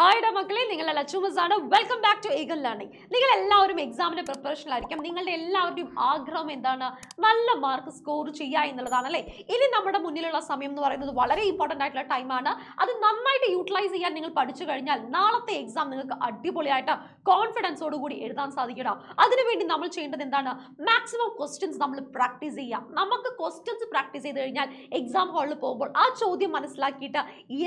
ഹായ്ഡ മക്കളെ നിങ്ങളെല്ലാം ചുമസാണ് welcome back to eagle learning നിങ്ങൾ എല്ലാവരും എക്സാമിൻ്റെ പ്രിപ്പറേഷനിലായിരിക്കും നിങ്ങളുടെ എല്ലാവരുടെയും ആഗ്രഹം എന്താണ് നല്ല മാർക്ക് സ്കോർ ചെയ്യുക എന്നുള്ളതാണ് അല്ലേ ഇനി നമ്മുടെ മുന്നിലുള്ള സമയം എന്ന് പറയുന്നത് വളരെ ഇമ്പോർട്ടൻ്റ് ആയിട്ടുള്ള ടൈമാണ് അത് നന്നായിട്ട് യൂട്ടിലൈസ് ചെയ്യാൻ നിങ്ങൾ പഠിച്ചു കഴിഞ്ഞാൽ നാളത്തെ എക്സാം നിങ്ങൾക്ക് അടിപൊളിയായിട്ട് കോൺഫിഡൻസോടുകൂടി എഴുതാൻ സാധിക്കണം അതിനുവേണ്ടി നമ്മൾ ചെയ്യേണ്ടത് എന്താണ് മാക്സിമം ക്വസ്റ്റ്യൻസ് നമ്മൾ പ്രാക്ടീസ് ചെയ്യാം നമുക്ക് ക്വസ്റ്റ്യൻസ് പ്രാക്ടീസ് ചെയ്ത് കഴിഞ്ഞാൽ എക്സാം ഹാളിൽ പോകുമ്പോൾ ആ ചോദ്യം മനസ്സിലാക്കിയിട്ട്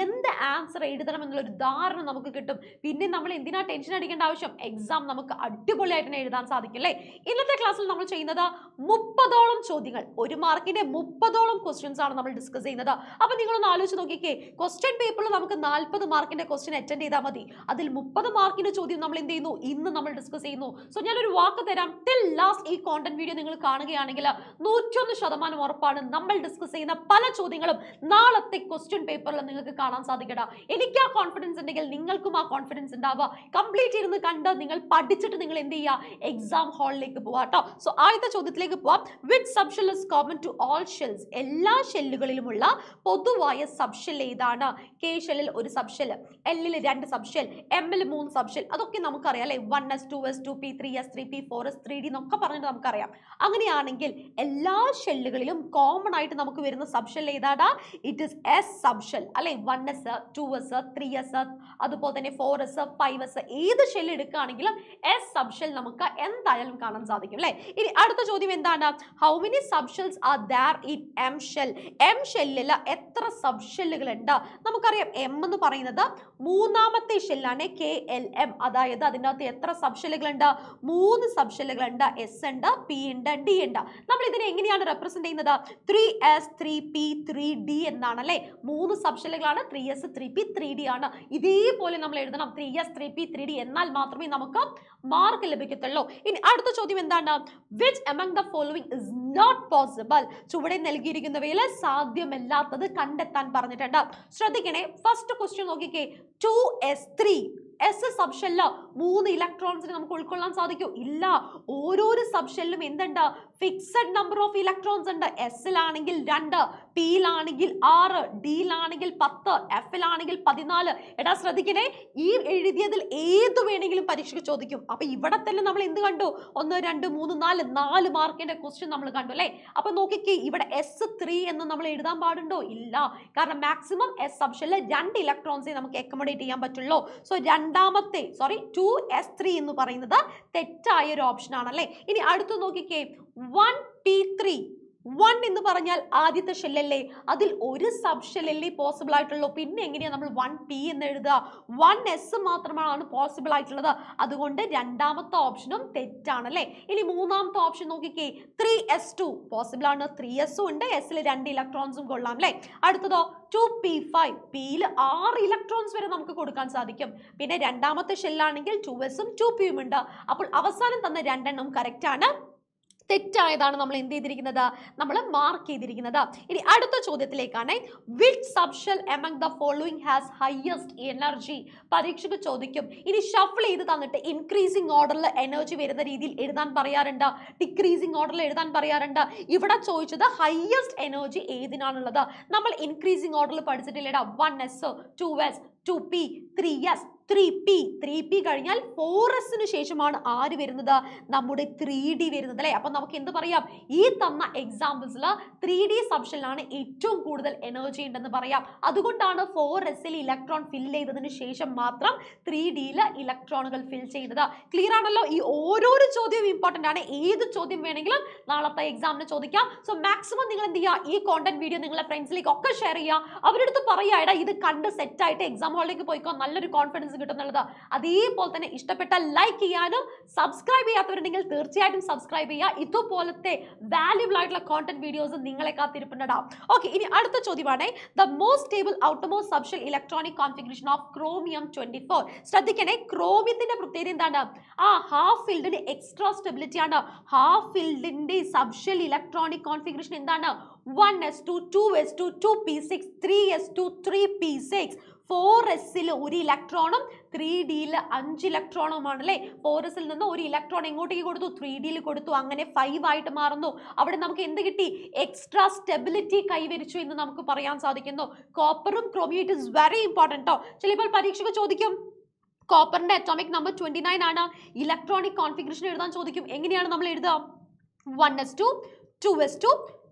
എന്ത് ആൻസർ എഴുതണം എന്നുള്ളൊരു ധാരണ നമുക്ക് നമുക്ക് കിട്ടും പിന്നെ നമ്മൾ എന്തിനാ ടെൻഷൻ അടിക്കേണ്ട ആവശ്യം എക്സാം നമുക്ക് അടിപൊളിയായിട്ട് എഴുതാൻ സാധിക്കും അല്ലേ ഇന്നത്തെ ക്ലാസ്സിൽ നമ്മൾ ചെയ്യുന്നത് മുപ്പതോളം ചോദ്യങ്ങൾ ഒരു മാർക്കിന്റെ മുപ്പതോളം ക്വസ്റ്റ്യൻസ് ആണ് നമ്മൾ ഡിസ്കസ് ചെയ്യുന്നത് നിങ്ങൾ നിങ്ങളൊന്ന് ആലോചിച്ച് നോക്കിക്കേ ക്വസ്റ്റ്യൻ പേപ്പറിൽ നമുക്ക് നാൽപ്പത് മാർക്കിന്റെ ക്വസ്റ്റ്യൻ അറ്റൻഡ് ചെയ്താൽ മതി അതിൽ മുപ്പത് മാർക്കിന്റെ ചോദ്യം നമ്മൾ എന്ത് ചെയ്യുന്നു ഇന്ന് നമ്മൾ ഡിസ്കസ് ചെയ്യുന്നു സോ ഞാനൊരു വാക്ക് തരാം ടിൽ ലാസ്റ്റ് ഈ കോണ്ടന്റ് വീഡിയോ നിങ്ങൾ കാണുകയാണെങ്കിൽ നൂറ്റൊന്ന് ശതമാനം ഉറപ്പാണ് നമ്മൾ ഡിസ്കസ് ചെയ്യുന്ന പല ചോദ്യങ്ങളും നാളത്തെ ക്വസ്റ്റ്യൻ പേപ്പറിൽ നിങ്ങൾക്ക് കാണാൻ സാധിക്കട്ടെ എനിക്ക് ആ കോൺഫിഡൻസ് ഉണ്ടെങ്കിൽ നിങ്ങൾക്കും ആ കോൺഫിഡൻസ് ഉണ്ടാവുക കംപ്ലീറ്റ് ഇരുന്ന് കണ്ട് നിങ്ങൾ പഠിച്ചിട്ട് നിങ്ങൾ എന്ത് ചെയ്യുക എക്സാം ഹാളിലേക്ക് പോവുക കേട്ടോ സോ ആദ്യത്തെ ചോദ്യത്തിലേക്ക് പോവാം which sub is common to all shells എല്ലാ ഷെല്ലുകളിലുമുള്ള പൊതുവായ സബ്ഷെൽ ഏതാണ് കെ ഷെല്ലിൽ ഒരു സബ്ഷെൽ എല്ലിൽ രണ്ട് സബ്ഷെൽ എം എമ്മിൽ മൂന്ന് സബ്ഷെൽ അതൊക്കെ നമുക്കറിയാം അല്ലെ one S two S two P three S three P four S three D എന്നൊക്കെ പറഞ്ഞിട്ട് നമുക്കറിയാം അങ്ങനെയാണെങ്കിൽ എല്ലാ ഷെല്ലുകളിലും കോമൺ ആയിട്ട് നമുക്ക് വരുന്ന സബ്ഷെൽ ഏതാണ് ഇറ്റ് ഇസ് എസ് സബ്ഷെൽ അല്ലെ one S two S three S അത് അതുപോലെ തന്നെ ഫോറസ് പൈവസ് ഏത് ഷെൽ എടുക്കുകയാണെങ്കിലും എസ് സബ് ഷെൽ നമുക്ക് എന്തായാലും കാണാൻ സാധിക്കും അല്ലേ ഇനി അടുത്ത ചോദ്യം എന്താണ് how many sub shells are there in M shell M ഷെല്ലിൽ എത്ര സബ് ഷെല്ലുകൾ ഉണ്ട് നമുക്കറിയാം എം എന്ന് പറയുന്നത് മൂന്നാമത്തെ ഷെല്ലാണ് കെ എൽ എം അതായത് അതിനകത്ത് എത്ര സബ് ഉണ്ട് മൂന്ന് സബ് ഉണ്ട് എസ് ഉണ്ട് പി ഉണ്ട് ഡി ഉണ്ട് നമ്മൾ ഇതിനെ എങ്ങനെയാണ് റെപ്രസെന്റ് ചെയ്യുന്നത് three S three P three D എന്നാണ് അല്ലേ മൂന്ന് സബ് ഷെല്ലുകളാണ് three S three P three D ആണ് ഇതേപോലെ പോലെ നമ്മൾ എഴുതണം three S three P three D എന്നാൽ മാത്രമേ നമുക്ക് മാർക്ക് ലഭിക്കത്തുള്ളൂ ഇനി അടുത്ത ചോദ്യം എന്താണ് which among the following is not possible ചുവടെ നൽകിയിരിക്കുന്നവയിൽ സാധ്യമല്ലാത്തത് കണ്ടെത്താൻ പറഞ്ഞിട്ടുണ്ട് ശ്രദ്ധിക്കണേ ഫസ്റ്റ് ക്വസ്റ്റ്യൻ നോക്കിക്കേ two S three S S shell മൂന്ന് ഇലക്ട്രോൺസിന് നമുക്ക് ഉൾക്കൊള്ളാൻ സാധിക്കും ഇല്ല ഓരോരോ സബ്ഷെല്ലും എന്തുണ്ട് ഫിക്സഡ് നമ്പർ ഓഫ് ഇലക്ട്രോൺസ് ഉണ്ട് എസിലാണെങ്കിൽ രണ്ട് പിയിലാണെങ്കിൽ ആറ് ഡിയിലാണെങ്കിൽ പത്ത് എഫിലാണെങ്കിൽ പതിനാല് എടാ ശ്രദ്ധിക്കണേ ഈ എഴുതിയതിൽ ഏത് വേണമെങ്കിലും പരീക്ഷയ്ക്ക് ചോദിക്കും അപ്പൊ ഇവിടെ തന്നെ നമ്മൾ എന്ത് കണ്ടു ഒന്ന് രണ്ട് മൂന്ന് നാല് നാല് മാർക്കിന്റെ ക്വസ്റ്റ്യൻ നമ്മൾ കണ്ടു അല്ലേ അപ്പൊ നോക്കിക്കേ ഇവിടെ എസ് ത്രീ എന്ന് നമ്മൾ എഴുതാൻ പാടുണ്ടോ ഇല്ല കാരണം മാക്സിമം എസ് സബ് രണ്ട് ഇലക്ട്രോൺസ് നമുക്ക് അക്കോമഡേറ്റ് ചെയ്യാൻ പറ്റുള്ളൂ സോ രണ്ട് രണ്ടാമത്തെ സോറി ടു എസ് ത്രീ എന്ന് പറയുന്നത് തെറ്റായ ഒരു ഓപ്ഷൻ ആണല്ലേ ഇനി അടുത്ത് നോക്കിക്കേ വൺ പി ത്രീ വൺ എന്ന് പറഞ്ഞാൽ ആദ്യത്തെ ഷെല്ലല്ലേ അതിൽ ഒരു സബ് ഷെല്ലല്ലേ പോസിബിൾ ആയിട്ടുള്ളൂ പിന്നെ എങ്ങനെയാണ് നമ്മൾ വൺ പി എന്ന് എഴുതുക വൺ എസ് മാത്രമാണ് പോസിബിൾ ആയിട്ടുള്ളത് അതുകൊണ്ട് രണ്ടാമത്തെ ഓപ്ഷനും തെറ്റാണ് അല്ലേ ഇനി മൂന്നാമത്തെ ഓപ്ഷൻ നോക്കിക്കേ ത്രീ എസ് ടു പോസിബിൾ ആണ് ത്രീ എസും ഉണ്ട് ൽ രണ്ട് ഇലക്ട്രോൺസും കൊള്ളാം അല്ലേ അടുത്തതോ ടു പി ഫൈവ് പിയിൽ ആറ് ഇലക്ട്രോൺസ് വരെ നമുക്ക് കൊടുക്കാൻ സാധിക്കും പിന്നെ രണ്ടാമത്തെ ഷെല്ലാണെങ്കിൽ ടു എസും ടു പിയും ഉണ്ട് അപ്പോൾ അവസാനം തന്ന രണ്ടെണ്ണം ആണ് തെറ്റായതാണ് നമ്മൾ എന്ത് ചെയ്തിരിക്കുന്നത് നമ്മൾ മാർക്ക് ചെയ്തിരിക്കുന്നത് ഇനി അടുത്ത ചോദ്യത്തിലേക്കാണ് which subshell among the following has highest energy പരീക്ഷക്ക് ചോദിക്കും ഇനി ഷഫിൾ ചെയ്ത് തന്നിട്ട് ഇൻക്രീസിങ് ഓർഡറിൽ എനർജി വരുന്ന രീതിയിൽ എഴുതാൻ പറയാറുണ്ട് ഡിക്രീസിങ് ഓർഡറിൽ എഴുതാൻ പറയാറുണ്ട് ഇവിടെ ചോദിച്ചത് ഹയസ്റ്റ് എനർജി ഏതിനാണുള്ളത് നമ്മൾ ഇൻക്രീസിങ് ഓർഡറിൽ പഠിച്ചിട്ടില്ലേടാ one S two S two P three S three P three P കഴിഞ്ഞാൽ ഫോർ എസിന് ശേഷമാണ് ആര് വരുന്നത് നമ്മുടെ ത്രീ ഡി വരുന്നത് അല്ലേ അപ്പം നമുക്ക് എന്ത് പറയാം ഈ തന്ന എക്സാമ്പിൾസിൽ ത്രീ ഡി സബ്ഷനിലാണ് ഏറ്റവും കൂടുതൽ എനർജി ഉണ്ടെന്ന് പറയാം അതുകൊണ്ടാണ് ഫോർ എസിൽ ഇലക്ട്രോൺ ഫിൽ ചെയ്തതിന് ശേഷം മാത്രം ത്രീ ഡിയിൽ ഇലക്ട്രോണുകൾ ഫിൽ ചെയ്യുന്നത് ക്ലിയർ ആണല്ലോ ഈ ഓരോരോ ചോദ്യവും ഇമ്പോർട്ടൻ്റ് ആണ് ഏത് ചോദ്യം വേണമെങ്കിലും നാളത്തെ എക്സാമിന് ചോദിക്കാം സോ മാക്സിമം നിങ്ങൾ എന്ത് ചെയ്യുക ഈ കോണ്ടന്റ് വീഡിയോ നിങ്ങളെ ഫ്രണ്ട്സിലേക്ക് ഒക്കെ ഷെയർ ചെയ്യുക അവരെടുത്ത് പറയുക എടാ ഇത് കണ്ട് സെറ്റായിട്ട് എക്സാം ഹോളിലേക്ക് പോയിക്കോ നല്ലൊരു കോൺഫിഡൻസ് കിട്ടും എന്നുള്ളത് അതേപോലെ തന്നെ ഇഷ്ടപ്പെട്ട ലൈക്ക് ചെയ്യാനും സബ്സ്ക്രൈബ് ചെയ്യാത്തവരുണ്ടെങ്കിൽ തീർച്ചയായിട്ടും സബ്സ്ക്രൈബ് ചെയ്യുക ഇതുപോലത്തെ വാല്യൂബിൾ ആയിട്ടുള്ള കോണ്ടന്റ് വീഡിയോസ് നിങ്ങളെ കാത്തിരിപ്പുണ്ടാവും ഓക്കെ ഇനി അടുത്ത ചോദ്യമാണ് ദ മോസ്റ്റ് സ്റ്റേബിൾ ഔട്ടമോ subshell electronic configuration of chromium twenty four ശ്രദ്ധിക്കണേ ക്രോമിയത്തിന്റെ പ്രത്യേകത എന്താണ് ആ ഹാഫ് ഫീൽഡിന് എക്സ്ട്രാ സ്റ്റെബിലിറ്റി ആണ് ഹാഫ് ഫീൽഡിന്റെ സബ്ഷൽ ഇലക്ട്രോണിക് കോൺഫിഗറേഷൻ എന്താണ് one S two two S two two P six three S two three P six four എസിൽ ഒരു ഇലക്ട്രോണും ത്രീ ഡിയിൽ അഞ്ച് ഇലക്ട്രോണുമാണ് അല്ലേ ഫോർ എസിൽ നിന്ന് ഒരു ഇലക്ട്രോൺ എങ്ങോട്ടേക്ക് കൊടുത്തു ത്രീ ഡിയിൽ കൊടുത്തു അങ്ങനെ ഫൈവ് ആയിട്ട് മാറുന്നു അവിടെ നമുക്ക് എന്ത് കിട്ടി എക്സ്ട്രാ സ്റ്റെബിലിറ്റി കൈവരിച്ചു എന്ന് നമുക്ക് പറയാൻ സാധിക്കുന്നു കോപ്പറും ക്രോമിയേറ്റ് ഇസ് വെരി ഇമ്പോർട്ടൻ്റ് കേട്ടോ ചിലപ്പോൾ പരീക്ഷയ്ക്ക് ചോദിക്കും കോപ്പറിന്റെ അറ്റോമിക് നമ്പർ ട്വന്റി നയൻ ആണ് ഇലക്ട്രോണിക് കോൺഫിഗറേഷൻ എഴുതാൻ ചോദിക്കും എങ്ങനെയാണ് നമ്മൾ എഴുതുക one S two two S two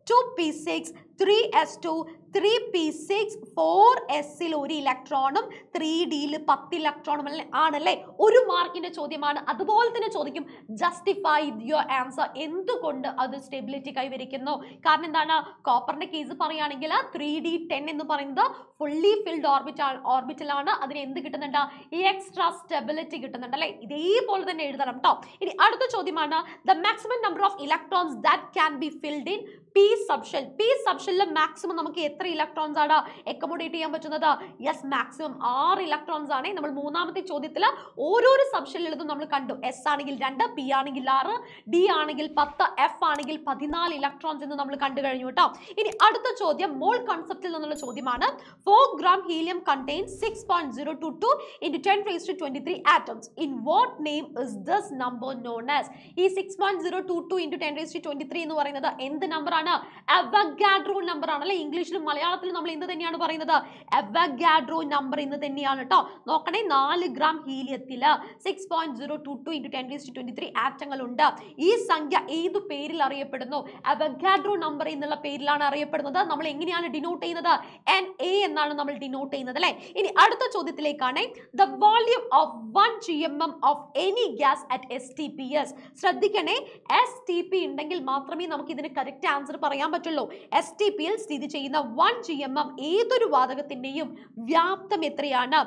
two P six three S two three P six four എസിൽ ഒരു ഇലക്ട്രോണും ത്രീ ഡിയിൽ പത്ത് ഇലക്ട്രോണും ആണല്ലേ ഒരു മാർക്കിന്റെ ചോദ്യമാണ് അതുപോലെ തന്നെ ചോദിക്കും ജസ്റ്റിഫൈ യുവർ ആൻസർ എന്തുകൊണ്ട് അത് സ്റ്റെബിലിറ്റി കൈവരിക്കുന്നു കാരണം എന്താണ് കോപ്പറിന്റെ കേസ് പറയുകയാണെങ്കിൽ ത്രീ ഡി ടെൻ എന്ന് പറയുന്നത് ഫുള്ളി ഫിൽഡ് ഓർബിറ്റ് ഓർബിറ്റലാണ് അതിന് എന്ത് കിട്ടുന്നുണ്ട് എക്സ്ട്രാ സ്റ്റെബിലിറ്റി കിട്ടുന്നുണ്ട് അല്ലേ ഇതേപോലെ തന്നെ എഴുതണം കേട്ടോ ഇനി അടുത്ത ചോദ്യമാണ് the maximum number of electrons that can be filled in P subshell P സബ്ഷെല്ലിൽ മാക്സിമം നമുക്ക് എത്ര എത്ര ഇലക്ട്രോൺസ് ആണ് അക്കോമഡേറ്റ് ചെയ്യാൻ പറ്റുന്നത് യെസ് മാക്സിമം ആറ് ഇലക്ട്രോൺസ് ആണ് നമ്മൾ മൂന്നാമത്തെ ചോദ്യത്തിൽ ഓരോരോ സബ്ഷെല്ലുള്ളതും നമ്മൾ കണ്ടു എസ് ആണെങ്കിൽ രണ്ട് പി ആണെങ്കിൽ ആറ് ഡി ആണെങ്കിൽ പത്ത് എഫ് ആണെങ്കിൽ പതിനാല് ഇലക്ട്രോൺസ് എന്ന് നമ്മൾ കണ്ടു കഴിഞ്ഞു കേട്ടോ ഇനി അടുത്ത ചോദ്യം മോൾ കൺസെപ്റ്റിൽ നിന്നുള്ള ചോദ്യമാണ് four gram helium contain six point zero two two into ten ഫേസ് two twenty three atoms in what name is this number known as ഈ six point zero two two into ten ഫേസ് ടു ട്വന്റി ത്രീ എന്ന് പറയുന്നത് എന്ത് number ആണ് Avogadro number ആണ് അല്ലെ ഇംഗ്ലീഷിലും മലയാളത്തിൽ നമ്മൾ ഇന്ന് തന്നെയാണ് പറയുന്നത് എവഗാഡ്രോ നമ്പർ ഇന്ന് തന്നെയാണ് കേട്ടോ നോക്കണേ നാല് ഗ്രാം ഹീലിയത്തിൽ six point zero two two into ten two twenty three ആറ്റങ്ങളുണ്ട് ഈ സംഖ്യ ഏത് പേരിൽ അറിയപ്പെടുന്നു അവഗാഡ്രോ നമ്പർ എന്നുള്ള പേരിലാണ് അറിയപ്പെടുന്നത് നമ്മൾ എങ്ങനെയാണ് ഡിനോട്ട് ചെയ്യുന്നത് എൻ എ എന്നാണ് നമ്മൾ ഡിനോട്ട് ചെയ്യുന്നത് അല്ലേ ഇനി അടുത്ത ചോദ്യത്തിലേക്കാണ് the volume of one G M M of any gas at S T P S ശ്രദ്ധിക്കണേ എസ് ടി പി ഉണ്ടെങ്കിൽ മാത്രമേ നമുക്ക് ഇതിന് കറക്റ്റ് ആൻസർ പറയാൻ പറ്റുള്ളൂ എസ് ടി പിയിൽ സ്ഥിതി ചെയ്യുന്ന ജി എം എം ഏതൊരു വാതകത്തിൻ്റെയും വ്യാപ്തം എത്രയാണ്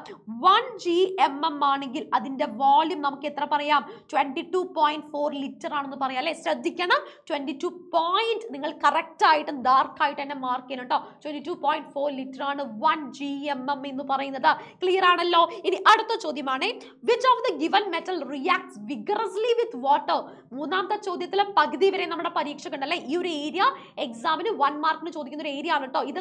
വൺ ജി എം എം ആണെങ്കിൽ അതിൻ്റെ വോള്യൂം നമുക്ക് എത്ര പറയാം twenty two point four litre ആണെന്ന് പറയാം അല്ലേ ശ്രദ്ധിക്കണം ട്വൻറ്റി ടു പോയിൻറ്റ് നിങ്ങൾ കറക്റ്റായിട്ട് ഡാർക്കായിട്ട് തന്നെ മാർക്ക് ചെയ്യണം കേട്ടോ twenty two point four litre ആണ് വൺ ജി എം എം എന്ന് പറയുന്നത് ക്ലിയർ ആണല്ലോ ഇനി അടുത്ത ചോദ്യമാണ് which of the given metal reacts vigorously with water മൂന്നാമത്തെ ചോദ്യത്തിലെ പകുതി വരെ നമ്മുടെ പരീക്ഷ കണ്ടല്ലേ ഈ ഒരു ഏരിയ എക്സാമിന് വൺ മാർക്കിന് ചോദിക്കുന്ന ഒരു ഏരിയ ആണ് കേട്ടോ ഇത്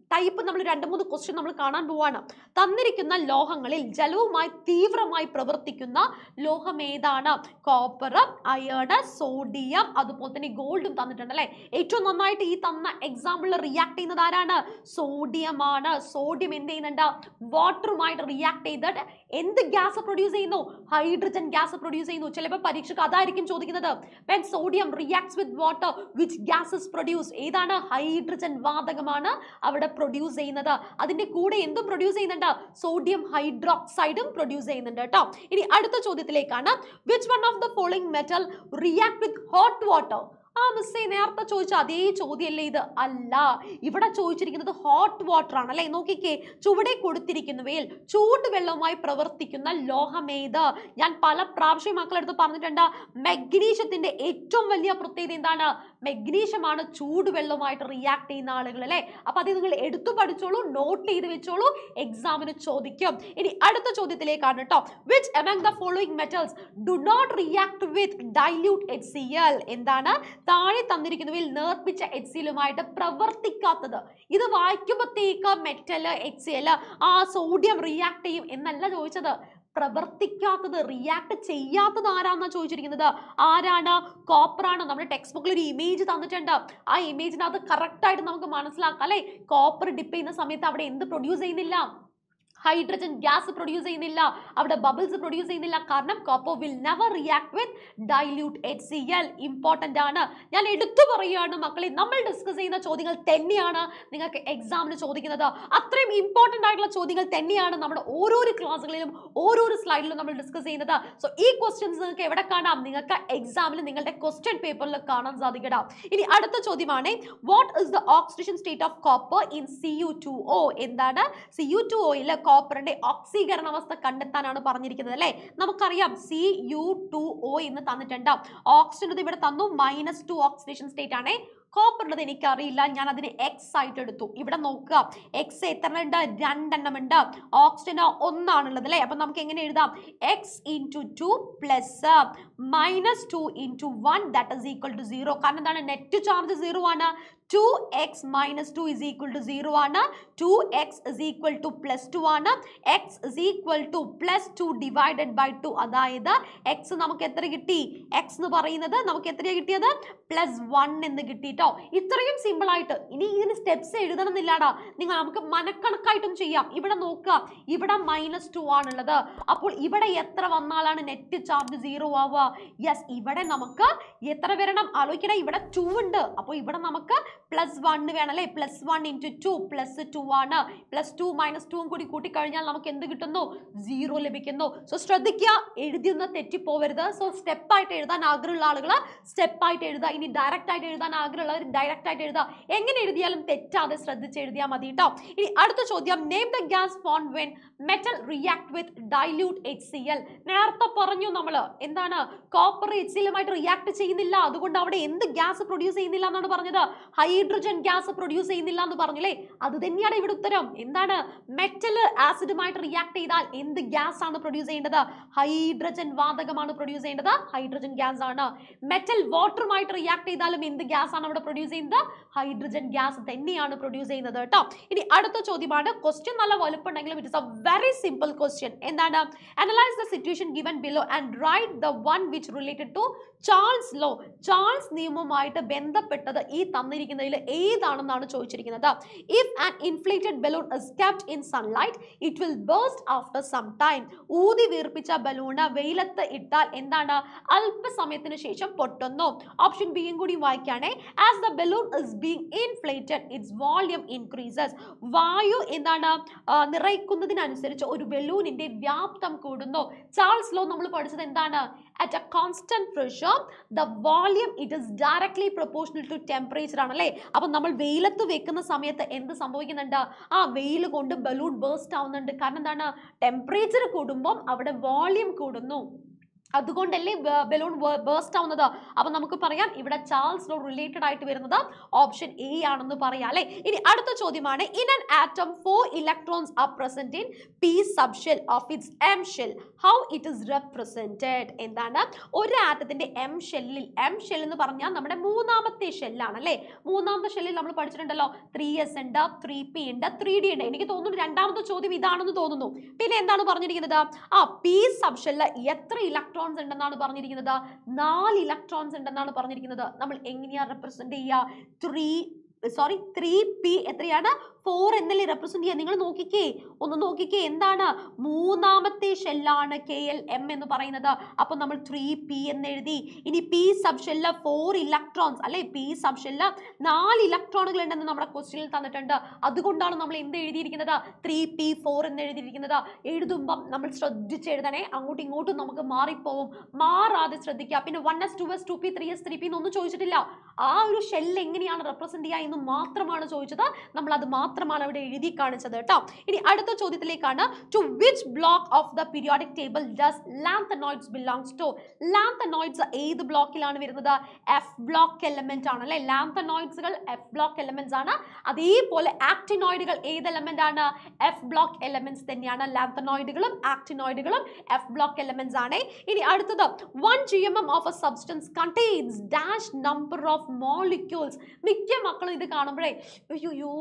ടൈപ്പ് നമ്മൾ രണ്ട് മൂന്ന് ക്വസ്റ്റ്യൻ നമ്മൾ കാണാൻ പോവാണ് തന്നിരിക്കുന്ന ലോഹങ്ങളിൽ ജലവുമായി തീവ്രമായി പ്രവർത്തിക്കുന്ന ലോഹം ഏതാണ് കോപ്പർ അയേണ് സോഡിയം അതുപോലെ തന്നെ ഗോൾഡും തന്നിട്ടുണ്ട് അല്ലേ ഏറ്റവും നന്നായിട്ട് ഈ തന്ന എക്സാമ്പിളിൽ റിയാക്ട് ചെയ്യുന്നത് ആരാണ് സോഡിയം ആണ് സോഡിയം എന്ത് ചെയ്യുന്നുണ്ട് വാട്ടറുമായിട്ട് റിയാക്ട് ചെയ്തിട്ട് എന്ത് ഗ്യാസ് പ്രൊഡ്യൂസ് ചെയ്യുന്നു ഹൈഡ്രജൻ ഗ്യാസ് പ്രൊഡ്യൂസ് ചെയ്യുന്നു ചിലപ്പോൾ പരീക്ഷക്ക് അതായിരിക്കും ചോദിക്കുന്നത് when sodium reacts with water which gases produce ഏതാണ് ഹൈഡ്രജൻ വാതകമാണ് അവിടെ പ്രൊഡ്യൂസ് ചെയ്യുന്നത് അതിന്റെ കൂടെ എന്തും പ്രൊഡ്യൂസ് ചെയ്യുന്നുണ്ട് സോഡിയം ഹൈഡ്രോക്സൈഡും പ്രൊഡ്യൂസ് ചെയ്യുന്നുണ്ട് കേട്ടോ ഇനി അടുത്ത ചോദ്യത്തിലേക്കാണ് which one of the following metal react with hot water ആ മിസ്സേ നേരത്തെ ചോദിച്ച അതേ ചോദ്യമല്ലേ ഇത് അല്ല ഇവിടെ ചോദിച്ചിരിക്കുന്നത് ഹോട്ട് വാട്ടർ ആണ് അല്ലേ നോക്കിക്കേ ചുവടെ കൊടുത്തിരിക്കുന്നവയിൽ ചൂടുവെള്ളവുമായി പ്രവർത്തിക്കുന്ന ലോഹമേത് ഞാൻ പല പ്രാവശ്യം മക്കളെടുത്ത് പറഞ്ഞിട്ടുണ്ട് മെഗ്നീഷ്യത്തിന്റെ ഏറ്റവും വലിയ പ്രത്യേകത എന്താണ് മെഗ്നീഷ്യമാണ് ചൂടുവെള്ളവുമായിട്ട് റിയാക്ട് ചെയ്യുന്ന ആളുകൾ അല്ലേ അപ്പൊ അത് നിങ്ങൾ എടുത്തു പഠിച്ചോളൂ നോട്ട് ചെയ്ത് വെച്ചോളൂ എക്സാമിന് ചോദിക്കും ഇനി അടുത്ത ചോദ്യത്തിലേക്കാണ് കേട്ടോ which among the following metals do not react with dilute H C L എന്താണ് താഴെ തന്നിരിക്കുന്നവയിൽ നേർപ്പിച്ച എക്സിലുമായിട്ട് പ്രവർത്തിക്കാത്തത് ഇത് വായിക്കുമ്പോഴത്തേക്ക് മെറ്റല് എക്സിൽ ആ സോഡിയം റിയാക്ട് ചെയ്യും എന്നല്ല ചോദിച്ചത് പ്രവർത്തിക്കാത്തത് റിയാക്ട് ചെയ്യാത്തത് ആരാന്നാ ചോദിച്ചിരിക്കുന്നത് ആരാണ് കോപ്പറാണ് നമ്മുടെ ടെക്സ്റ്റ് ബുക്കിൽ ഒരു ഇമേജ് തന്നിട്ടുണ്ട് ആ ഇമേജിനകത്ത് കറക്റ്റായിട്ട് നമുക്ക് മനസ്സിലാക്കാം അല്ലെ കോപ്പർ ഡിപ്പ് ചെയ്യുന്ന സമയത്ത് അവിടെ എന്ത് പ്രൊഡ്യൂസ് ചെയ്യുന്നില്ല ഹൈഡ്രജൻ ഗ്യാസ് പ്രൊഡ്യൂസ് ചെയ്യുന്നില്ല അവിടെ ബബിൾസ് പ്രൊഡ്യൂസ് ചെയ്യുന്നില്ല കാരണം copper will never react with dilute H C L important ആണ് ഞാൻ എടുത്തു പറയുകയാണ് മക്കളെ നമ്മൾ ഡിസ്കസ് ചെയ്യുന്ന ചോദ്യങ്ങൾ തന്നെയാണ് നിങ്ങൾക്ക് എക്സാമിന് ചോദിക്കുന്നത് അത്രയും ഇമ്പോർട്ടൻ്റ് ആയിട്ടുള്ള ചോദ്യങ്ങൾ തന്നെയാണ് നമ്മുടെ ഓരോരോ ക്ലാസ്സുകളിലും ഓരോരോ സ്ലൈഡിലും നമ്മൾ ഡിസ്കസ് ചെയ്യുന്നത് സോ ഈ ക്വസ്റ്റ്യൻസ് നിങ്ങൾക്ക് എവിടെ കാണാം നിങ്ങൾക്ക് എക്സാമിൽ നിങ്ങളുടെ ക്വസ്റ്റ്യൻ പേപ്പറിൽ കാണാൻ സാധിക്കട ഇനി അടുത്ത ചോദ്യമാണ് what is the oxygen state of copper in C U two O എന്താണ് സി യു ടു ഒയിലെ കോപ്പറിന്റെ ഓക്സീകരണ അവസ്ഥ കണ്ടെത്താനാണ് പറഞ്ഞിരിക്കുന്നത് അല്ലേ നമുക്കറിയാം സി യു ടു ഒ എന്ന് തന്നിട്ടുണ്ട് ഓക്സിജൻ ഇവിടെ തന്നു മൈനസ് ടു ഓക്സിഡേഷൻ സ്റ്റേറ്റ് ആണേ കോപ്പറുള്ളത് എനിക്കറിയില്ല ഞാൻ അതിന് എക്സ് ആയിട്ട് എടുത്തു ഇവിടെ നോക്കുക എക്സ് എത്ര ഉണ്ട് രണ്ടെണ്ണം ഉണ്ട് ഓക്സിജന് ഒന്നാണുള്ളത് അല്ലേ അപ്പം നമുക്ക് എങ്ങനെ എഴുതാം X into two plus minus two into one that equal to zero കാരണം എന്താണ് നെറ്റ് ചാർജ് സീറോ ആണ് two X minus two is equal to zero ആണ് two X is equal to plus two ആണ് X is equal to plus two divided by two അതായത് X നമുക്ക് എത്ര കിട്ടി X എന്ന് പറയുന്നത് നമുക്ക് എത്രയാണ് കിട്ടിയത് പ്ലസ് വൺ എന്ന് കിട്ടിയിട്ടോ ഇത്രയും സിമ്പിൾ ആയിട്ട് ഇനി ഇതിന് സ്റ്റെപ്സ് എന്നില്ലാടാ നിങ്ങൾ നമുക്ക് മനക്കണക്കായിട്ടും ചെയ്യാം ഇവിടെ നോക്കുക ഇവിടെ മൈനസ് ടു ആണുള്ളത് അപ്പോൾ ഇവിടെ എത്ര വന്നാലാണ് നെറ്റ് ചാർജ് സീറോ ആവുക യെസ് ഇവിടെ നമുക്ക് എത്ര വരണം ആലോചിക്കണേ ഇവിടെ ടു ഉണ്ട് അപ്പോൾ ഇവിടെ നമുക്ക് പ്ലസ് വൺ വേണം അല്ലെ plus one into two plus two ആണ് പ്ലസ് ടു മൈനസ് ടുവും കൂടി കൂട്ടിക്കഴിഞ്ഞാൽ നമുക്ക് എന്ത് കിട്ടുന്നു സീറോ ലഭിക്കുന്നു സോ ശ്രദ്ധിക്കുക എഴുതിയൊന്ന് തെറ്റിപ്പോവരുത് സോ സ്റ്റെപ്പായിട്ട് എഴുതാൻ ആഗ്രഹമുള്ള ആളുകൾ സ്റ്റെപ്പായിട്ട് എഴുതുക ഇനി ഡയറക്റ്റ് ആയിട്ട് എഴുതാൻ ആഗ്രഹമുള്ളവർ ഡയറക്റ്റ് ആയിട്ട് എഴുതുക എങ്ങനെ എഴുതിയാലും തെറ്റാതെ ശ്രദ്ധിച്ച് എഴുതിയാൽ മതി കേട്ടോ ഇനി അടുത്ത ചോദ്യം name the gas formed when metal react with dilute H C L നേരത്തെ പറഞ്ഞു നമ്മൾ എന്താണ് കോപ്പർ എച്ച് സി എല്ലുമായിട്ട് റിയാക്ട് ചെയ്യുന്നില്ല അതുകൊണ്ട് അവിടെ എന്ത് ഗ്യാസ് പ്രൊഡ്യൂസ് ചെയ്യുന്നില്ല എന്നാണ് പറഞ്ഞത് ഹൈ ഹൈഡ്രജൻ ഗ്യാസ് പ്രൊഡ്യൂസ് ചെയ്യുന്നില്ല എന്ന് പറഞ്ഞില്ലേ അത് തന്നെയാണ് ഇവിടെ ഉത്തരം എന്താണ് മെറ്റൽ ആസിഡുമായിട്ട് റിയാക്ട് ചെയ്താൽ എന്ത് ഗ്യാസ് ആണ് പ്രൊഡ്യൂസ് ചെയ്യേണ്ടത് ഹൈഡ്രജൻ വാതകമാണ് പ്രൊഡ്യൂസ് ചെയ്യേണ്ടത് ഹൈഡ്രജൻ ഗ്യാസ് ആണ് മെറ്റൽ വാട്ടറുമായിട്ട് റിയാക്ട് ചെയ്താലും എന്ത് ഗ്യാസ് ആണ് അവിടെ പ്രൊഡ്യൂസ് ചെയ്യുന്നത് ഹൈഡ്രജൻ ഗ്യാസ് തന്നെയാണ് പ്രൊഡ്യൂസ് ചെയ്യുന്നത് കേട്ടോ ഇനി അടുത്ത ചോദ്യമാണ് ക്വസ്റ്റ്യൻ നല്ല വലുപ്പുണ്ടെങ്കിലും it is a very simple question എന്താണ് analyse the situation given below and write the one which related to Charles law Charles നിയമവുമായിട്ട് ബന്ധപ്പെട്ടത് ഈ തന്നിരിക്കുന്നതിൽ മുകളിൽ ഏതാണെന്നാണ് ചോദിച്ചിരിക്കുന്നത് if an inflated balloon is kept in sunlight it will burst after some time ഊതി വീർപ്പിച്ച ബലൂണ് വെയിലത്ത് ഇട്ടാൽ എന്താണ് അല്പസമയത്തിന് ശേഷം പൊട്ടുന്നു ഓപ്ഷൻ ബി യും കൂടി വായിക്കുകയാണെങ്കിൽ as the balloon is being inflated its volume increases വായു എന്താണ് നിറയ്ക്കുന്നതിനനുസരിച്ച് ഒരു ബലൂണിന്റെ വ്യാപ്തം കൂടുന്നു ചാൾസ് ലോ നമ്മൾ പഠിച്ചത് എന്താണ് at a constant pressure the volume it is directly proportional to temperature ആണല്ലേ അപ്പൊ നമ്മൾ വെയിലത്ത് വെക്കുന്ന സമയത്ത് എന്ത് സംഭവിക്കുന്നുണ്ട് ആ വെയിൽ കൊണ്ട് ബലൂൺ ബേസ്റ്റ് ആവുന്നുണ്ട് കാരണം എന്താണ് ടെമ്പറേച്ചർ കൂടുമ്പം അവിടെ വോളിയം കൂടുന്നു അതുകൊണ്ടല്ലേ ബലൂൺ ബേസ്റ്റ് ആവുന്നത് അപ്പൊ നമുക്ക് പറയാം ഇവിടെ ചാൾസ് ലോ റിലേറ്റഡ് ആയിട്ട് വരുന്നത് ഓപ്ഷൻ എ ആണെന്ന് പറയാം അല്ലെ ഇനി അടുത്ത ചോദ്യമാണ് in an atom four electrons are present in P subshell of its M shell how it is represented എന്താണ് ഒരു ആറ്റത്തിന്റെ എം ഷെല്ലിൽ എം ഷെൽ എന്ന് പറഞ്ഞാൽ നമ്മുടെ മൂന്നാമത്തെ ഷെല്ലാണ് അല്ലെ മൂന്നാമത്തെ ഷെല്ലിൽ നമ്മൾ പഠിച്ചിട്ടുണ്ടല്ലോ ത്രീ എസ് ഉണ്ട് ത്രീ പി ഉണ്ട് ത്രീ ഡി ഉണ്ട് എനിക്ക് തോന്നുന്നു രണ്ടാമത്തെ ചോദ്യം ഇതാണെന്ന് തോന്നുന്നു പിന്നെ എന്താണ് പറഞ്ഞിരിക്കുന്നത് ആ പി സബ് എത്ര ഇലക്ട്രോൺ ഇലക്ട്രോൺസ് ഉണ്ടെന്നാണ് പറഞ്ഞിരിക്കുന്നത് നാല് ഇലക്ട്രോൺസ് ഉണ്ടെന്നാണ് പറഞ്ഞിരിക്കുന്നത് നമ്മൾ എങ്ങനെയാ റെപ്രസെന്റ് ചെയ്യുക ത്രീ സോറി ത്രീ പി എത്രയാണ് ഫോർ എന്നല്ലേ റെപ്രസെന്റ് ചെയ്യുക നിങ്ങൾ നോക്കിക്കേ ഒന്ന് നോക്കിക്കേ എന്താണ് മൂന്നാമത്തെ ഷെല്ലാണ് കെ എൽ എം എന്ന് പറയുന്നത് അപ്പോൾ നമ്മൾ ത്രീ പി എന്ന് എഴുതി ഇനി പി സബ് ഷെല്ല ഫോർ ഇലക്ട്രോൺസ് അല്ലെ പി സബ് ഷെല്ല നാല് ഇലക്ട്രോണുകൾ ഉണ്ടെന്ന് നമ്മുടെ ക്വസ്റ്റ്യനിൽ തന്നിട്ടുണ്ട് അതുകൊണ്ടാണ് നമ്മൾ എന്ത് എഴുതിയിരിക്കുന്നത് ത്രീ പി ഫോർ എന്ന് എഴുതിയിരിക്കുന്നത് എഴുതുമ്പം നമ്മൾ ശ്രദ്ധിച്ച് എഴുതണേ അങ്ങോട്ടും ഇങ്ങോട്ടും നമുക്ക് മാറിപ്പോവും മാറാതെ ശ്രദ്ധിക്കുക പിന്നെ one S two S two P three S three P എന്നൊന്നും ചോദിച്ചിട്ടില്ല ആ ഒരു ഷെല്ല് എങ്ങനെയാണ് റെപ്രസെന്റ് ചെയ്യുക എന്ന് മാത്രമാണ് ചോദിച്ചത് നമ്മൾ അത് മാത്രം മാത്രമാണ് അവിടെ എഴുതി കാണിച്ചത് കേട്ടോ ഇനി അടുത്ത ചോദ്യത്തിലേക്കാണ് to which block of the periodic table does lanthanoids belongs to lanthanoids ഏത് ബ്ലോക്കിലാണ് വരുന്നത് എഫ് ബ്ലോക്ക് എലമെന്റ് ആണ് അല്ലെ ലാന്തനോയിഡ്സുകൾ എഫ് ബ്ലോക്ക് എലമെന്റ്സ് ആണ് അതേപോലെ ആക്ടിനോയിഡുകൾ ഏത് എലമെന്റ് ആണ് എഫ് ബ്ലോക്ക് എലമെന്റ്സ് തന്നെയാണ് ലാന്തനോയിഡുകളും ആക്ടിനോയിഡുകളും എഫ് ബ്ലോക്ക് എലമെന്റ്സ് ആണ് ഇനി അടുത്തത് one G M M of a substance contains dash number of molecules മിക്ക മക്കളും ഇത് കാണുമ്പോഴേ അയ്യോ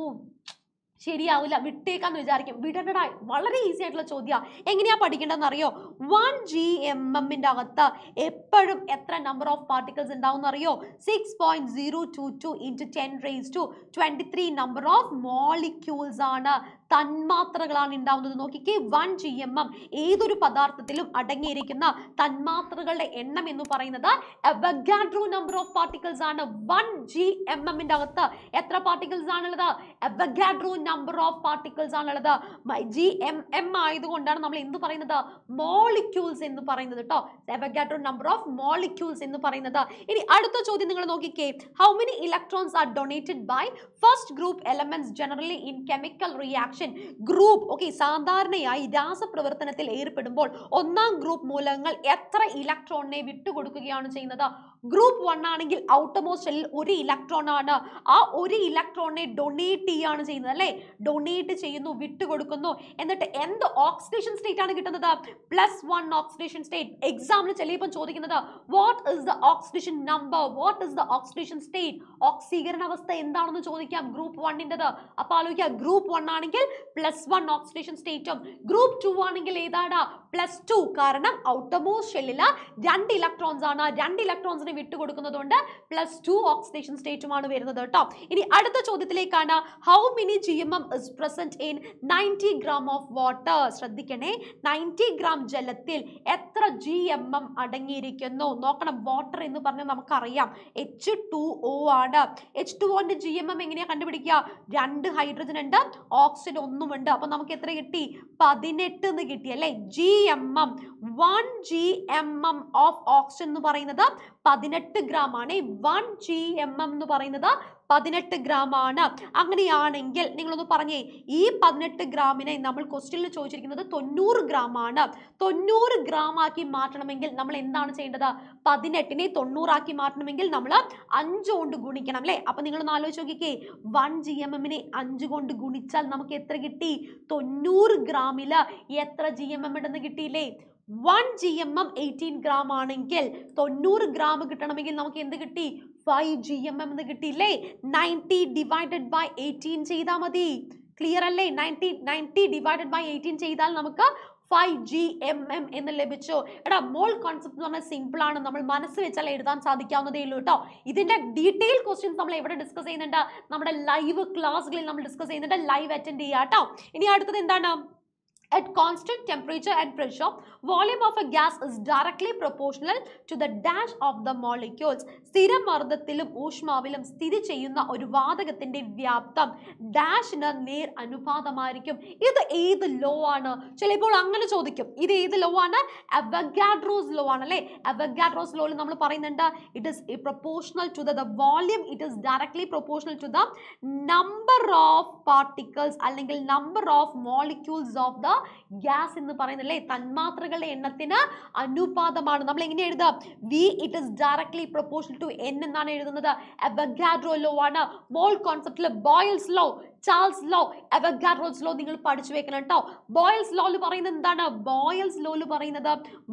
ശരിയാവില്ല വിട്ടേക്കാന്ന് വിചാരിക്കും വിടണ്ടടാ വളരെ ഈസി ആയിട്ടുള്ള ചോദ്യമാണ് എങ്ങനെയാ പഠിക്കേണ്ടതെന്ന് അറിയോ വൺ ജി എം എമ്മിൻ്റെ അകത്ത് എപ്പോഴും എത്ര നമ്പർ ഓഫ് പാർട്ടിക്കിൾസ് ഉണ്ടാവും അറിയോ six point zero two two into ten raise to twenty three number of molecules ആണ് തന്മാത്രകളാണ് ഉണ്ടാവുന്നത് നോക്കിക്കേ വൺ ജി എം എം ഏതൊരു പദാർത്ഥത്തിലും അടങ്ങിയിരിക്കുന്ന തന്മാത്രകളുടെ എണ്ണം എന്ന് പറയുന്നത് നമ്പർ ഓഫ് പാർട്ടിക്കിൾസ് ആണ് വൺ ജി എം എമ്മിൻ്റെ അകത്ത് എത്ര പാർട്ടിക്കിൾസ് ആണുള്ളത് എവഗാഡ്രോ നമ്പർ ഓഫ് പാർട്ടിക്കിൾസ് ആണുള്ളത് ജി എം എം ആയതുകൊണ്ടാണ് നമ്മൾ എന്ത് പറയുന്നത് മോളിക്യൂൾസ് എന്ന് പറയുന്നത് കേട്ടോ എവഗാഡ്രോ നമ്പർ ഓഫ് മോളിക്യൂൾസ് എന്ന് പറയുന്നത് ഇനി അടുത്ത ചോദ്യം നിങ്ങൾ നോക്കിക്കേ how many electrons are donated by first group elements generally in chemical reaction function group okay സാധാരണയായി രാസപ്രവർത്തനത്തിൽ ഏർപ്പെടുമ്പോൾ ഒന്നാം ഗ്രൂപ്പ് മൂലകങ്ങൾ എത്ര ഇലക്ട്രോണിനെ വിട്ടുകൊടുക്കുകയാണ് ചെയ്യുന്നത് ഗ്രൂപ്പ് വൺ ആണെങ്കിൽ ഔട്ടർമോസ്റ്റ് ഷെല്ലിൽ ഒരു ഇലക്ട്രോൺ ആണ് ആ ഒരു ഇലക്ട്രോണിനെ ഡൊണേറ്റ് ചെയ്യാണ് ചെയ്യുന്നത് അല്ലേ ഡൊണേറ്റ് ചെയ്യുന്നു വിട്ടുകൊടുക്കുന്നു എന്നിട്ട് എന്ത് ഓക്സിഡേഷൻ സ്റ്റേറ്റ് ആണ് കിട്ടുന്നത് പ്ലസ് വൺ ഓക്സിഡേഷൻ സ്റ്റേറ്റ് എക്സാമിന് ചിലപ്പോൾ ചോദിക്കുന്നത് what is the oxidation number what is the oxidation state ഓക്സീകരണ അവസ്ഥ എന്താണെന്ന് ചോദിക്കാം ഗ്രൂപ്പ് വണ്ണിൻ്റെത് അപ്പോൾ ആലോചിക്കുക ഗ്രൂപ്പ് വൺ ആണെങ്കിൽ പ്ലസ് വൺ ഓക്സിഡേഷൻ സ്റ്റേറ്റും ഗ്രൂപ്പ് ടു ആണെങ്കിൽ ഏതാണ് പ്ലസ് ടു കാരണം ഔട്ടർമോസ്റ്റ് ഷെല്ലിൽ രണ്ട് ഇലക്ട്രോൺസ് ആണ് രണ്ട് ഇലക്ട്രോൺസിന് ഗ്യാസിന് വിട്ടുകൊടുക്കുന്നതുകൊണ്ട് പ്ലസ് ടു ഓക്സിഡേഷൻ സ്റ്റേറ്റുമാണ് വരുന്നത് കേട്ടോ ഇനി അടുത്ത ചോദ്യത്തിലേക്കാണ് how many G M M is present in ninety gram of water ശ്രദ്ധിക്കണേ നയൻറ്റി ഗ്രാം ജലത്തിൽ എത്ര ജി എം എം അടങ്ങിയിരിക്കുന്നു നോക്കണം വാട്ടർ എന്ന് പറഞ്ഞാൽ നമുക്കറിയാം എച്ച് ടു ഒ ആണ് എച്ച് ടു ഒന്റെ ജി എം എം എങ്ങനെയാണ് കണ്ടുപിടിക്കുക രണ്ട് ഹൈഡ്രജൻ ഉണ്ട് ഓക്സിജൻ ഒന്നുമുണ്ട് അപ്പൊ നമുക്ക് എത്ര കിട്ടി പതിനെട്ട് എന്ന് കിട്ടി അല്ലേ G M M one G M M of oxygen എന്ന് പറയുന്നത് പതിനെട്ട് ഗ്രാം ആണ് വൺ ജി എം എം എന്ന് പറയുന്നത് പതിനെട്ട് ഗ്രാം ആണ് അങ്ങനെയാണെങ്കിൽ നിങ്ങളൊന്ന് പറഞ്ഞേ ഈ പതിനെട്ട് ഗ്രാമിനെ നമ്മൾ ക്വസ്റ്റ്യനിൽ ചോദിച്ചിരിക്കുന്നത് തൊണ്ണൂറ് ഗ്രാം ആണ് തൊണ്ണൂറ് ഗ്രാം ആക്കി മാറ്റണമെങ്കിൽ നമ്മൾ എന്താണ് ചെയ്യേണ്ടത് പതിനെട്ടിനെ തൊണ്ണൂറാക്കി മാറ്റണമെങ്കിൽ നമ്മൾ അഞ്ച് കൊണ്ട് ഗുണിക്കണം അല്ലേ നിങ്ങൾ നിങ്ങളൊന്ന് ആലോചിച്ച് നോക്കിക്കേ വൺ ജി എം എമ്മിനെ അഞ്ചു കൊണ്ട് ഗുണിച്ചാൽ നമുക്ക് എത്ര കിട്ടി തൊണ്ണൂറ് ഗ്രാമിൽ എത്ര ജി എം എം ഉണ്ടെന്ന് കിട്ടിയില്ലേ one G M M eighteen gram ആണെങ്കിൽ തൊണ്ണൂറ് ഗ്രാം കിട്ടണമെങ്കിൽ നമുക്ക് എന്ത് കിട്ടി ഫൈവ് ജി എം എം എന്ന് കിട്ടിയില്ലേ നയൻറ്റി ഡിവൈഡഡ് ബൈ എയ്റ്റീൻ ചെയ്താൽ മതി ക്ലിയർ അല്ലേ ninety ninety divided by eighteen ചെയ്താൽ നമുക്ക് ഫൈവ് ജി എം എം എന്ന് ലഭിച്ചു എടാ മോൾ കോൺസെപ്റ്റ് എന്ന് പറഞ്ഞാൽ സിമ്പിൾ ആണ് നമ്മൾ മനസ്സ് വെച്ചാൽ എഴുതാൻ സാധിക്കാവുന്നതേ ഉള്ളൂ കേട്ടോ ഇതിന്റെ ഡീറ്റെയിൽ ക്വസ്റ്റ്യൻസ് നമ്മൾ എവിടെ ഡിസ്കസ് ചെയ്യുന്നുണ്ട് നമ്മുടെ ലൈവ് ക്ലാസ്സുകളിൽ നമ്മൾ ഡിസ്കസ് ചെയ്യുന്നുണ്ട് ലൈവ് അറ്റൻഡ് ചെയ്യാം കേട്ടോ ഇനി അടുത്തത് എന്താണ് At constant temperature and pressure, volume of a gas is directly proportional to the dash of the molecules. സ്ഥിരമർദ്ദത്തിലും ഊഷ്മാവിലും സ്ഥിതി ചെയ്യുന്ന ഒരു വാതകത്തിന്റെ വ്യാപ്തം ഡാഷിന് നേർ അനുപാതമായിരിക്കും ഇത് ഏത് ലോ ആണ് ചിലപ്പോൾ അങ്ങനെ ചോദിക്കും ഇത് ഏത് ലോ ആണ് അവഗാഡ്രോസ് ലോ ആണ് അല്ലേ അവഗാഡ്രോസ് ലോയിൽ നമ്മൾ പറയുന്നുണ്ട് it is proportional to the volume it is directly proportional to the number of particles അല്ലെങ്കിൽ number of molecules of the gas എന്ന് പറയുന്നത് അല്ലേ തന്മാത്രകളുടെ എണ്ണത്തിന് അനുപാതമാണ് നമ്മൾ എങ്ങനെ എഴുതാം V it is directly proportional to N എന്നാണ് എഴുതുന്നത് അവഗാഡ്രോ ലോ ആണ് മോൾ കോൺസെപ്റ്റിൽ Boyle's law Charles law Avogadro's law നിങ്ങൾ പഠിച്ചു വെക്കണം കേട്ടോ ബോയൽസ് ലോ പറയുന്നത് എന്താണ് ബോയൽസ് ലോ പറയുന്നത്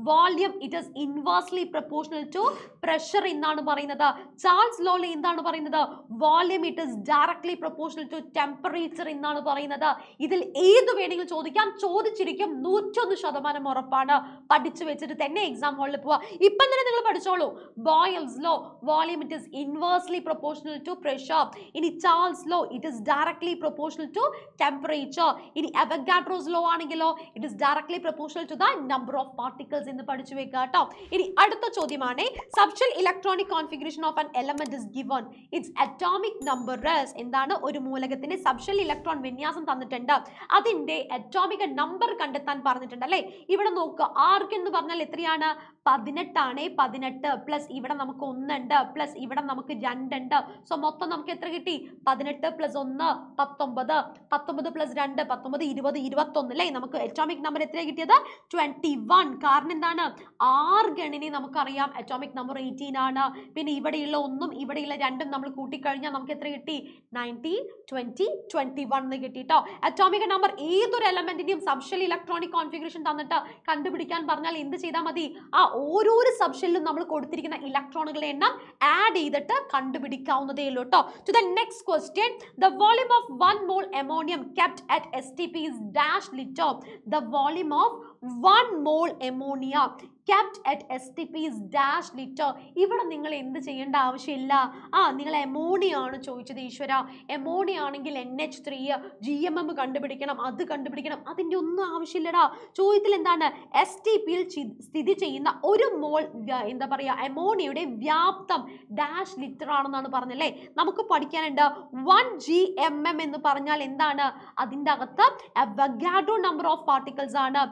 volume it is inversely proportional to pressure എന്നാണ് പറയുന്നത് ചാൾസ് ലോ എന്താണ് പറയുന്നത് volume it is directly proportional to temperature എന്നാണ് പറയുന്നത് ഇതിൽ ഏത് വേണമെങ്കിലും ചോദിക്കാം ചോദിച്ചിരിക്കും നൂറ്റൊന്ന് ശതമാനം ഉറപ്പാണ് പഠിച്ചു വെച്ചിട്ട് തന്നെ എക്സാം ഹാളിൽ പോവാ ഇപ്പം തന്നെ നിങ്ങൾ പഠിച്ചോളൂ Boyle's law volume it is inversely proportional to pressure ഇനി Charles law it is directly proportional to temperature ഇനി അവഗാഡ്രോസ് ലോ ആണെങ്കിലോ it is directly proportional to the number of particles എന്ന് പഠിച്ചു വെക്കുക കേട്ടോ ഇനി അടുത്ത ചോദ്യമാണ് subshell electronic configuration of an element is given its atomic number എന്താണ് ഒരു മൂലകത്തിന്റെ സബ്ഷൽ ഇലക്ട്രോൺ വിന്യാസം തന്നിട്ടുണ്ട് അതിന്റെ അറ്റോമിക നമ്പർ കണ്ടെത്താൻ പറഞ്ഞിട്ടുണ്ട് അല്ലേ ഇവിടെ നോക്കുക ആർക്ക് എന്ന് പറഞ്ഞാൽ എത്രയാണ് പതിനെട്ടാണ് പതിനെട്ട് പ്ലസ് ഇവിടെ നമുക്ക് ഒന്നുണ്ട് പ്ലസ് ഇവിടെ നമുക്ക് രണ്ടുണ്ട് സോ മൊത്തം നമുക്ക് എത്ര കിട്ടി പതിനെട്ട് പ്ലസ് ഒന്ന് പത്തൊമ്പത് പത്തൊമ്പത് പ്ലസ് രണ്ട് പത്തൊമ്പത് ഇരുപത് ഇരുപത്തൊന്ന് അല്ലേ നമുക്ക് അറ്റോമിക് നമ്പർ എത്ര കിട്ടിയത് ട്വന്റി വൺ കാരണം എന്താണ് ആർഗണിനെ നമുക്കറിയാം അറ്റോമിക് നമ്പർ എയ്റ്റീൻ ആണ് പിന്നെ ഇവിടെയുള്ള ഒന്നും ഇവിടെയുള്ള രണ്ടും നമ്മൾ കൂട്ടിക്കഴിഞ്ഞാൽ നമുക്ക് എത്ര കിട്ടി നയൻറ്റി ട്വന്റി ട്വന്റി വൺ എന്ന് കിട്ടിട്ടോ അറ്റോമിക് നമ്പർ ഏതൊരു എലമെന്റിന്റെയും സബ്ഷൽ ഇലക്ട്രോണിക് കോൺഫിഗറേഷൻ തന്നിട്ട് കണ്ടുപിടിക്കാൻ പറഞ്ഞാൽ എന്ത് ചെയ്താൽ മതി ആ ഓരോ സബ്ഷെല്ലും നമ്മൾ കൊടുത്തിരിക്കുന്ന ഇലക്ട്രോണുകളുടെ എണ്ണം ആഡ് ചെയ്തിട്ട് കണ്ടുപിടിക്കാവുന്നതേ ഉള്ളൂ കേട്ടോ to the next question the volume of 1 mole ammonium kept at STP is dash liter, the volume of 1 mole ammonia kept at S T P is dash litre ഇവിടെ നിങ്ങൾ എന്ത് ചെയ്യേണ്ട ആവശ്യമില്ല ആ നിങ്ങൾ എമോണി ആണ് ചോദിച്ചത് ഈശ്വര എമോണി ആണെങ്കിൽ N H three G M M കണ്ടുപിടിക്കണം അത് കണ്ടുപിടിക്കണം അതിൻ്റെ ഒന്നും ആവശ്യമില്ലടാ ചോദ്യത്തിൽ എന്താണ് എസ് ടി പിയിൽ സ്ഥിതി ചെയ്യുന്ന ഒരു മോൾ എന്താ പറയുക എമോണിയുടെ വ്യാപ്തം ഡാഷ് ലിറ്റർ ആണെന്നാണ് പറഞ്ഞല്ലേ നമുക്ക് പഠിക്കാനുണ്ട് വൺ ജി എം എം എന്ന് പറഞ്ഞാൽ എന്താണ് അതിൻ്റെ അകത്ത് നമ്പർ ഓഫ് പാർട്ടിക്കിൾസ് ആണ്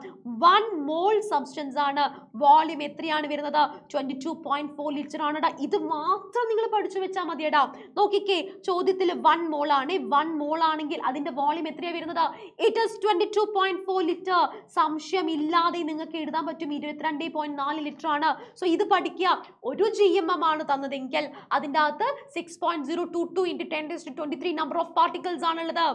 വൺ മോൾ സബ്സ്റ്റൻസ് ആണ് വോളിയം എത്രയാണ് വരുന്നത് twenty two point four litre ആണെടാ ഇത് മാത്രം നിങ്ങൾ പഠിച്ചു വെച്ചാൽ മതിയടാ നോക്കിക്കേ ചോദ്യത്തിൽ വൺ മോൾ ആണ് വൺ മോൾ ആണെങ്കിൽ അതിന്റെ വോളിയം എത്രയാണ് വരുന്നത് it is twenty two point four litre സംശയം ഇല്ലാതെ നിങ്ങൾക്ക് എഴുതാൻ പറ്റും ഇരുപത്തിരണ്ട് പോയിന്റ് നാല് ലിറ്റർ ആണ് സോ ഇത് പഠിക്കുക ഒരു ജി എം എം ആണ് തന്നതെങ്കിൽ അതിൻ്റെ അകത്ത് six point zero two two into ten twenty three number of particles ആണുള്ളത്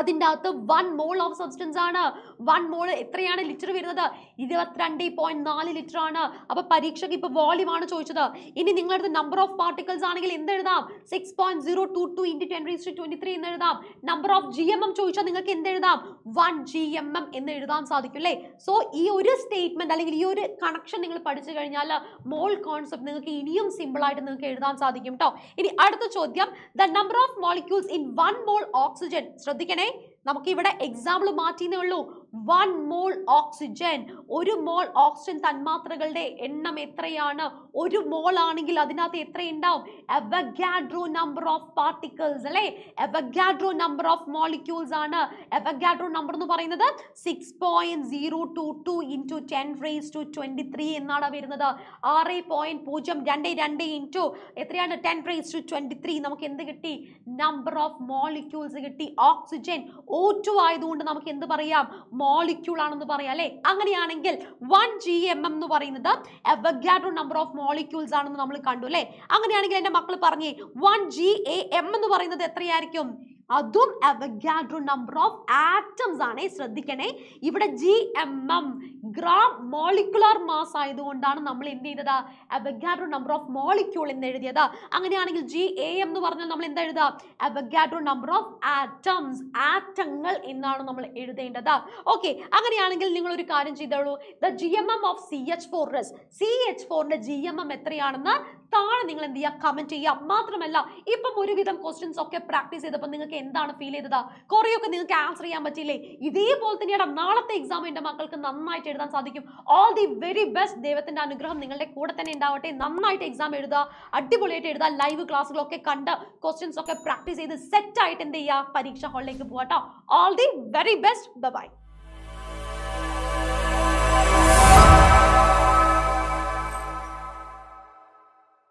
അതിൻ്റെ അകത്ത് വൺ മോൾ ഓഫ് സബ്സ്റ്റൻസ് ആണ് വൺ മോൾ എത്രയാണ് ലിറ്റർ വരുന്നത് ഇരുപത്തിരണ്ട് പോയിന്റ് നാല് ലിറ്റർ ആണ് അപ്പോൾ പരീക്ഷയ്ക്ക് ഇപ്പൊ വോളിയം ആണ് ചോദിച്ചത് ഇനി നിങ്ങളുടെ നമ്പർ ഓഫ് പാർട്ടിക്കിൾസ് ആണെങ്കിൽ എന്ത് എഴുതാം six point zero two two into ten raise twenty three എന്ന് എഴുതാം number of G M M ചോദിച്ചാൽ നിങ്ങൾക്ക് എന്ത് എഴുതാം വൺ ജി എം എം എന്ന് എഴുതാൻ സാധിക്കും അല്ലേ സോ ഈ ഒരു സ്റ്റേറ്റ്മെന്റ് അല്ലെങ്കിൽ ഈ ഒരു കണക്ഷൻ നിങ്ങൾ പഠിച്ചു കഴിഞ്ഞാൽ മോൾ കോൺസെപ്റ്റ് നിങ്ങൾക്ക് ഇനിയും സിമ്പിൾ ആയിട്ട് നിങ്ങൾക്ക് എഴുതാൻ സാധിക്കും കേട്ടോ ഇനി അടുത്ത ചോദ്യം the number of molecules in one mole oxygen ശ്രദ്ധിക്കണേ നമുക്ക് ഇവിടെ എക്സാമ്പിൾ മാറ്റിയെന്നേ ഉള്ളൂ വൺ മോൾ ഓക്സിജൻ ഒരു മോൾ ഓക്സിജൻ തന്മാത്രകളുടെ എണ്ണം എത്രയാണ് ഒരു മോൾ ആണെങ്കിൽ അതിനകത്ത് എത്രയുണ്ടാവും എവഗാഡ്രോ നമ്പർ ഓഫ് പാർട്ടിക്കിൾസ് അല്ലേ എവഗാഡ്രോ നമ്പർ ഓഫ് മോളിക്യൂൾസ് ആണ് എവഗാഡ്രോ നമ്പർ എന്ന് പറയുന്നത് six point zero two two into ten raise to twenty three എന്നാണ് വരുന്നത് ആറ് പോയിന്റ് പൂജ്യം രണ്ട് രണ്ട് ഇൻറ്റു എത്രയാണ് ten raise to twenty three നമുക്ക് എന്ത് കിട്ടി നമ്പർ ഓഫ് മോളിക്യൂൾസ് കിട്ടി ഓക്സിജൻ ഓ ടു ആയതുകൊണ്ട് നമുക്ക് എന്ത് പറയാം മോളിക്യൂൾ ആണെന്ന് പറയാം അല്ലെ അങ്ങനെയാണെങ്കിൽ വൺ ജി എം എം എന്ന് പറയുന്നത് അവഗാഡ്രോ നമ്പർ ഓഫ് മോളിക്യൂൾസ് ആണെന്ന് നമ്മൾ കണ്ടു അല്ലേ അങ്ങനെയാണെങ്കിൽ എന്റെ മക്കൾ പറഞ്ഞേ വൺ ജി എ എം എന്ന് പറയുന്നത് എത്രയായിരിക്കും അതും അവഗാഡ്രോ നമ്പർ ഓഫ് ആറ്റംസ് ആണ് ശ്രദ്ധിക്കണേ ഇവിടെ G M M gram molecular mass ആയതുകൊണ്ടാണ് നമ്മൾ എന്ത് ചെയ്തത് അവഗാഡ്രോ നമ്പർ ഓഫ് മോളിക്യൂൾ എന്ന് എഴുതിയത് അങ്ങനെയാണെങ്കിൽ ജി എ എം എന്ന് പറഞ്ഞാൽ നമ്മൾ എന്താ എഴുതുക അവഗാഡ്രോ നമ്പർ ഓഫ് ആറ്റംസ് ആറ്റങ്ങൾ എന്നാണ് നമ്മൾ എഴുതേണ്ടത് ഓക്കെ അങ്ങനെയാണെങ്കിൽ നിങ്ങൾ ഒരു കാര്യം ചെയ്തോളൂ the G M M of C H four S C H ഫോറിന്റെ ജി എം എം എത്രയാണെന്ന് താഴെ നിങ്ങൾ എന്ത് ചെയ്യുക കമന്റ് ചെയ്യുക മാത്രമല്ല ഇപ്പം ഒരുവിധം ക്വസ്റ്റ്യൻസ് ഒക്കെ പ്രാക്ടീസ് ചെയ്തപ്പോൾ നിങ്ങൾക്ക് എന്താണ് ഫീൽ ചെയ്തത് കുറേയൊക്കെ നിങ്ങൾക്ക് ആൻസർ ചെയ്യാൻ പറ്റിയില്ലേ ഇതേപോലെ തന്നെയാണ് നാളത്തെ എക്സാം എൻ്റെ മക്കൾക്ക് നന്നായിട്ട് എഴുതാൻ സാധിക്കും ഓൾ ദി വെരി ബെസ്റ്റ് ദൈവത്തിൻ്റെ അനുഗ്രഹം നിങ്ങളുടെ കൂടെ തന്നെ ഉണ്ടാവട്ടെ നന്നായിട്ട് എക്സാം എഴുതുക അടിപൊളിയായിട്ട് എഴുതുക ലൈവ് ക്ലാസ്സുകളൊക്കെ കണ്ട് ക്വസ്റ്റ്യൻസ് ഒക്കെ പ്രാക്ടീസ് ചെയ്ത് സെറ്റായിട്ട് എന്ത് ചെയ്യുക പരീക്ഷ ഹാളിലേക്ക് പോകാം കേട്ടോ all the very best by